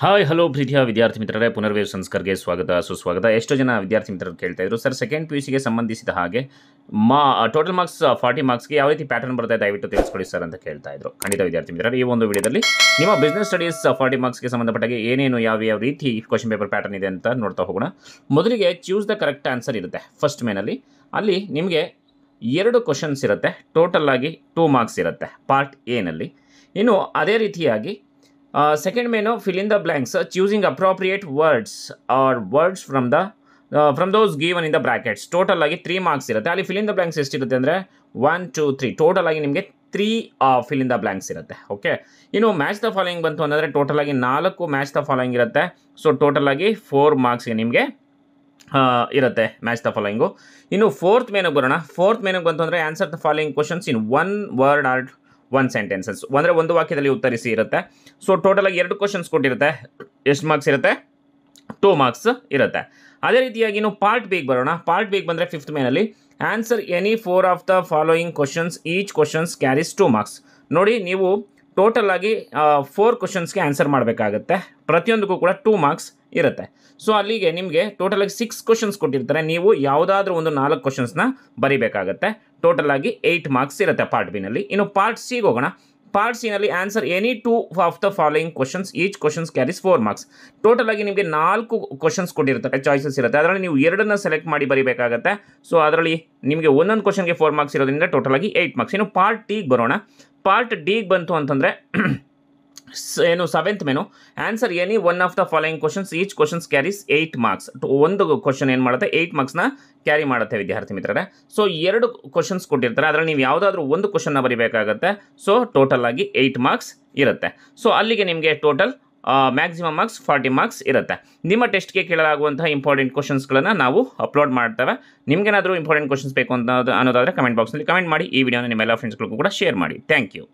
hi hello ಪ್ರೀತಿಯ ವಿದ್ಯಾರ್ಥಿ ಮಿತ್ರರೇ ಪುನರ್ವೇವ್ ಸಂಸ್ಕರ್ಗೆ ಸ್ವಾಗತ ಸುಸ್ವಾಗತ ಎಷ್ಟೋ ಜನ ವಿದ್ಯಾರ್ಥಿ ಮಿತ್ರರು ಕೇಳ್ತಾ ಇದ್ರು ಸರ್ ಸೆಕೆಂಡ್ ಪಿ ಯು ಸಂಬಂಧಿಸಿದ ಹಾಗೆ ಮಾ ಟೋಟಲ್ ಮಾರ್ಕ್ಸ್ ಫಾರ್ಟಿ ಮಾರ್ಕ್ಸ್ಗೆ ಯಾವ ರೀತಿ ಪ್ಯಾಟರ್ನ್ ಬರುತ್ತೆ ದಯವಿಟ್ಟು ತಿಳಿಸ್ಕೊಳ್ಳಿ ಸರ್ ಅಂತ ಕೇಳ್ತಾ ಇದ್ರು ಖಂಡಿತ ವಿದ್ಯಾರ್ಥಿ ಮಿತ್ರರು ಈ ಒಂದು ವಿಡಿಯೋದಲ್ಲಿ ನಿಮ್ಮ ಬಿಸ್ನೆಸ್ ಸ್ಟಡೀಸ್ ಫಾರ್ಟಿ ಮಾರ್ಕ್ಸ್ಗೆ ಸಂಬಂಧಪಟ್ಟಾಗೆ ಏನೇನು ಯಾವ ಯಾವ ರೀತಿ ಕ್ವಶನ್ ಪೇಪರ್ ಪ್ಯಾಟರ್ನ್ ಇದೆ ಅಂತ ನೋಡ್ತಾ ಹೋಗೋಣ ಮೊದಲಿಗೆ ಚೂಸ್ ದ ಕರೆಕ್ಟ್ ಆನ್ಸರ್ ಇರುತ್ತೆ ಫಸ್ಟ್ ಮೇನಲ್ಲಿ ಅಲ್ಲಿ ನಿಮಗೆ ಎರಡು ಕ್ವಶನ್ಸ್ ಇರುತ್ತೆ ಟೋಟಲ್ ಆಗಿ ಟೂ ಮಾರ್ಕ್ಸ್ ಇರುತ್ತೆ ಪಾರ್ಟ್ ಎನಲ್ಲಿ ಇನ್ನು ಅದೇ ರೀತಿಯಾಗಿ second main fill in the blanks choosing appropriate words or words from the from those given in the brackets total ಆಗಿ ತ್ರೀ ಮಾರ್ಕ್ಸ್ ಇರುತ್ತೆ ಅಲ್ಲಿ ಫಿಲ್ ಇನ್ ದ ಬ್ಲ್ಯಾಂಕ್ಸ್ ಎಷ್ಟಿರುತ್ತೆ ಅಂದರೆ ಒನ್ ಟು ತ್ರೀ ಟೋಟಲ್ ಆಗಿ ನಿಮಗೆ three fill in the blanks ಇರುತ್ತೆ okay ಇನ್ನು match the following ಬಂತು ಅಂದರೆ ಟೋಟಲ್ ಆಗಿ ನಾಲ್ಕು ಮ್ಯಾಚ್ ದ ಫಾಲೋಯಿಂಗ್ ಇರುತ್ತೆ ಸೊ ಟೋಟಲ್ ಆಗಿ ಫೋರ್ ಮಾರ್ಕ್ಸ್ಗೆ ನಿಮಗೆ ಇರುತ್ತೆ ಮ್ಯಾಚ್ ದ ಫಾಲೋಯಿಂಗು ಇನ್ನು ಫೋರ್ತ್ ಮೇನಿಗೆ ಬರೋಣ ಫೋರ್ತ್ ಮೇನಿಗೆ ಬಂತು ಅಂದರೆ answer the following questions in one word or one sentences ಅಂದರೆ ಒಂದು ವಾಕ್ಯದಲ್ಲಿ ಉತ್ತರಿಸಿ ಇರುತ್ತೆ ಸೊ ಟೋಟಲ್ ಆಗಿ ಎರಡು ಕ್ವಶನ್ಸ್ ಕೊಟ್ಟಿರುತ್ತೆ ಎಷ್ಟು ಮಾರ್ಕ್ಸ್ ಇರುತ್ತೆ ಟೂ ಮಾರ್ಕ್ಸ್ ಇರುತ್ತೆ ಅದೇ ರೀತಿಯಾಗಿ ನೀವು ಪಾರ್ಟ್ ಬಿಗೆ ಬರೋಣ ಪಾರ್ಟ್ ಬಿಗೆ ಬಂದರೆ ಫಿಫ್ತ್ ಮೇನಲ್ಲಿ answer any four of the following questions each questions carries two marks ನೋಡಿ ನೀವು ಟೋಟಲ್ ಆಗಿ ಫೋರ್ ಕ್ವಶನ್ಸ್ಗೆ ಆನ್ಸರ್ ಮಾಡಬೇಕಾಗತ್ತೆ ಪ್ರತಿಯೊಂದಕ್ಕೂ ಕೂಡ ಟೂ ಮಾರ್ಕ್ಸ್ ಇರುತ್ತೆ ಸೊ ಅಲ್ಲಿಗೆ ನಿಮಗೆ ಟೋಟಲಾಗಿ ಸಿಕ್ಸ್ ಕ್ವಶನ್ಸ್ ಕೊಟ್ಟಿರ್ತಾರೆ ನೀವು ಯಾವುದಾದ್ರೂ ಒಂದು ನಾಲ್ಕು ಕ್ವಶನ್ಸ್ನ ಬರಿಬೇಕಾಗತ್ತೆ ಟೋಟಲಾಗಿ ಏಯ್ಟ್ ಮಾರ್ಕ್ಸ್ ಇರುತ್ತೆ ಪಾರ್ಟ್ ಬಿನಲ್ಲಿ ಇನ್ನು ಪಾರ್ಟ್ ಸಿಗೋಗೋಣ ಹೋಗೋಣ ಪಾರ್ಟ್ ಸಿನಲ್ಲಿ answer any two of the following questions each questions carries four marks total ಆಗಿ ನಿಮಗೆ ನಾಲ್ಕು ಕ್ವಶನ್ಸ್ ಕೊಟ್ಟಿರುತ್ತೆ ಚಾಯ್ಸಸ್ ಇರುತ್ತೆ ಅದರಲ್ಲಿ ನೀವು ಎರಡನ್ನ ಸೆಲೆಕ್ಟ್ ಮಾಡಿ ಬರೀಬೇಕಾಗತ್ತೆ ಸೊ ಅದರಲ್ಲಿ ನಿಮಗೆ ಒಂದೊಂದು ಕ್ವಶನ್ಗೆ ಫೋರ್ ಮಾರ್ಕ್ಸ್ ಇರೋದ್ರಿಂದ ಟೋಟಲ್ ಆಗಿ ಏಯ್ಟ್ ಮಾರ್ಕ್ಸ್ ಇನ್ನು ಪಾರ್ಟ್ ಟಿಗೆ ಬರೋಣ ಪಾರ್ಟ್ ಡಿಗೆ ಬಂತು ಅಂತಂದರೆ ಏನು seventh main answer any one of the following questions each questions carries eight marks ಒಂದು ಕ್ವಶನ್ ಏನು ಮಾಡುತ್ತೆ ಏಯ್ಟ್ ಮಾರ್ಕ್ಸ್ನ ಕ್ಯಾರಿ ಮಾಡುತ್ತೆ ವಿದ್ಯಾರ್ಥಿ ಮಿತ್ರರೇ ಸೊ ಎರಡು ಕ್ವಶನ್ಸ್ ಕೊಟ್ಟಿರ್ತಾರೆ ಅದರಲ್ಲಿ ನೀವು ಯಾವುದಾದ್ರೂ ಒಂದು ಕ್ವಶನ್ನ ಬರೀಬೇಕಾಗತ್ತೆ ಸೊ ಟೋಟಲ್ ಆಗಿ ಏಯ್ಟ್ ಮಾರ್ಕ್ಸ್ ಇರುತ್ತೆ ಸೊ ಅಲ್ಲಿಗೆ ನಿಮಗೆ total maximum marks forty marks ಇರುತ್ತೆ ನಿಮ್ಮ ಟೆಸ್ಟ್ಗೆ ಕೇಳಲಾಗುವಂತಹ ಇಂಪಾರ್ಟೆಂಟ್ ಕ್ವಶನ್ಸ್ಗಳನ್ನು ನಾವು ಅಪ್ಲೋಡ್ ಮಾಡ್ತೇವೆ ನಿಮಗೇನಾದರೂ ಇಂಪಾರ್ಟೆಂಟ್ ಕ್ವಶನ್ಸ್ ಬೇಕು ಅಂತ ಅನ್ನೋದಾದರೆ ಕಮೆಂಟ್ ಬಾಕ್ಸ್ನಲ್ಲಿ ಕಮೆಂಟ್ ಮಾಡಿ ಈ ವಿಡಿಯೋನ ನಿಮ್ಮೆಲ್ಲ ಫ್ರೆಂಡ್ಸ್ಗಳಿಗೂ ಕೂಡ ಶೇರ್ ಮಾಡಿ ಥ್ಯಾಂಕ್ ಯು